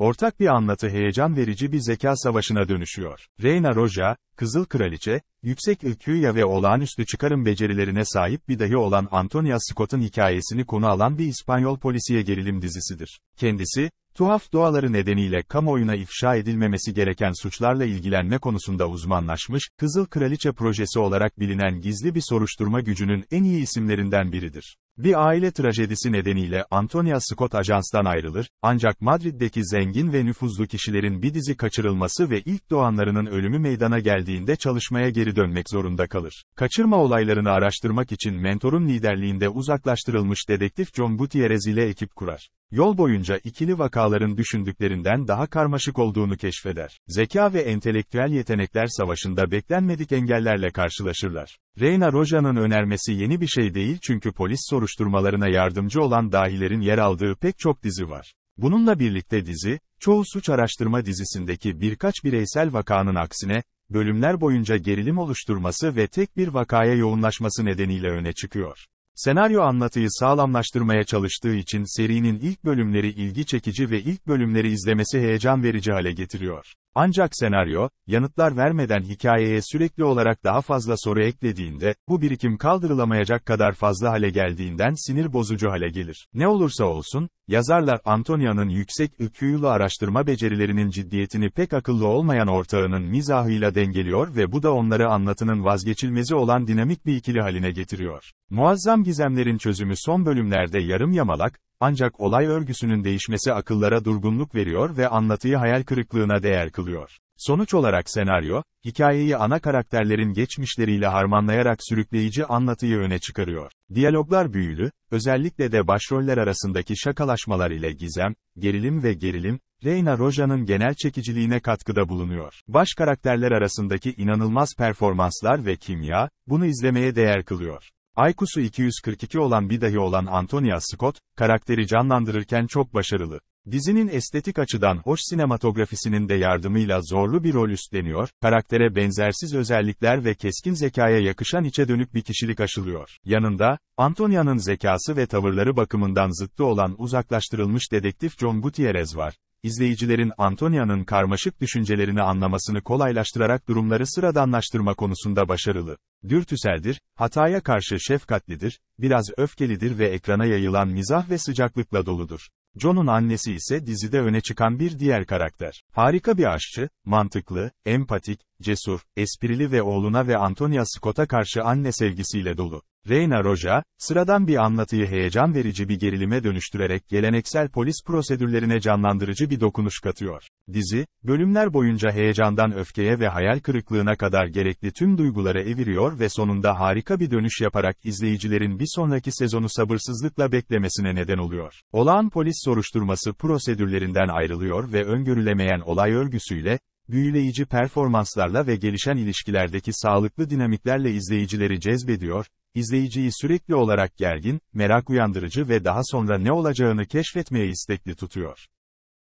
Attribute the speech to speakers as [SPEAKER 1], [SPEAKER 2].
[SPEAKER 1] Ortak bir anlatı heyecan verici bir zeka savaşına dönüşüyor. Reyna Roja, Kızıl Kraliçe, yüksek IQ'ya ve olağanüstü çıkarım becerilerine sahip bir dahi olan Antonia Scott'ın hikayesini konu alan bir İspanyol polisiye gerilim dizisidir. Kendisi, tuhaf doğaları nedeniyle kamuoyuna ifşa edilmemesi gereken suçlarla ilgilenme konusunda uzmanlaşmış, Kızıl Kraliçe projesi olarak bilinen gizli bir soruşturma gücünün en iyi isimlerinden biridir. Bir aile trajedisi nedeniyle Antonia Scott ajanstan ayrılır, ancak Madrid'deki zengin ve nüfuzlu kişilerin bir dizi kaçırılması ve ilk doğanlarının ölümü meydana geldiğinde çalışmaya geri dönmek zorunda kalır. Kaçırma olaylarını araştırmak için mentorun liderliğinde uzaklaştırılmış dedektif John Gutierrez ile ekip kurar. Yol boyunca ikili vakaların düşündüklerinden daha karmaşık olduğunu keşfeder. Zeka ve entelektüel yetenekler savaşında beklenmedik engellerle karşılaşırlar. Reyna Roja'nın önermesi yeni bir şey değil çünkü polis soruşturmalarına yardımcı olan dahilerin yer aldığı pek çok dizi var. Bununla birlikte dizi, çoğu suç araştırma dizisindeki birkaç bireysel vakanın aksine, bölümler boyunca gerilim oluşturması ve tek bir vakaya yoğunlaşması nedeniyle öne çıkıyor. Senaryo anlatıyı sağlamlaştırmaya çalıştığı için serinin ilk bölümleri ilgi çekici ve ilk bölümleri izlemesi heyecan verici hale getiriyor. Ancak senaryo, yanıtlar vermeden hikayeye sürekli olarak daha fazla soru eklediğinde, bu birikim kaldırılamayacak kadar fazla hale geldiğinden sinir bozucu hale gelir. Ne olursa olsun, yazarlar Antonia'nın yüksek IQ'lu araştırma becerilerinin ciddiyetini pek akıllı olmayan ortağının mizahıyla dengeliyor ve bu da onları anlatının vazgeçilmezi olan dinamik bir ikili haline getiriyor. Muazzam gizemlerin çözümü son bölümlerde yarım yamalak, ancak olay örgüsünün değişmesi akıllara durgunluk veriyor ve anlatıyı hayal kırıklığına değer kılıyor. Sonuç olarak senaryo, hikayeyi ana karakterlerin geçmişleriyle harmanlayarak sürükleyici anlatıyı öne çıkarıyor. Diyaloglar büyülü, özellikle de başroller arasındaki şakalaşmalar ile gizem, gerilim ve gerilim, Reyna Roja'nın genel çekiciliğine katkıda bulunuyor. Baş karakterler arasındaki inanılmaz performanslar ve kimya, bunu izlemeye değer kılıyor. IQ'su 242 olan bir dahi olan Antonia Scott, karakteri canlandırırken çok başarılı. Dizinin estetik açıdan hoş sinematografisinin de yardımıyla zorlu bir rol üstleniyor, karaktere benzersiz özellikler ve keskin zekaya yakışan içe dönük bir kişilik aşılıyor. Yanında, Antonia'nın zekası ve tavırları bakımından zıttı olan uzaklaştırılmış dedektif John Gutierrez var izleyicilerin Antonia'nın karmaşık düşüncelerini anlamasını kolaylaştırarak durumları sıradanlaştırma konusunda başarılı. Dürtüseldir, hataya karşı şefkatlidir, biraz öfkelidir ve ekrana yayılan mizah ve sıcaklıkla doludur. John'un annesi ise dizide öne çıkan bir diğer karakter. Harika bir aşçı, mantıklı, empatik, cesur, esprili ve oğluna ve Antonia Scott'a karşı anne sevgisiyle dolu. Reyna Roja, sıradan bir anlatıyı heyecan verici bir gerilime dönüştürerek geleneksel polis prosedürlerine canlandırıcı bir dokunuş katıyor. Dizi, bölümler boyunca heyecandan öfkeye ve hayal kırıklığına kadar gerekli tüm duygulara eviriyor ve sonunda harika bir dönüş yaparak izleyicilerin bir sonraki sezonu sabırsızlıkla beklemesine neden oluyor. Olağan polis soruşturması prosedürlerinden ayrılıyor ve öngörülemeyen olay örgüsüyle, büyüleyici performanslarla ve gelişen ilişkilerdeki sağlıklı dinamiklerle izleyicileri cezbediyor, izleyiciyi sürekli olarak gergin, merak uyandırıcı ve daha sonra ne olacağını keşfetmeye istekli tutuyor.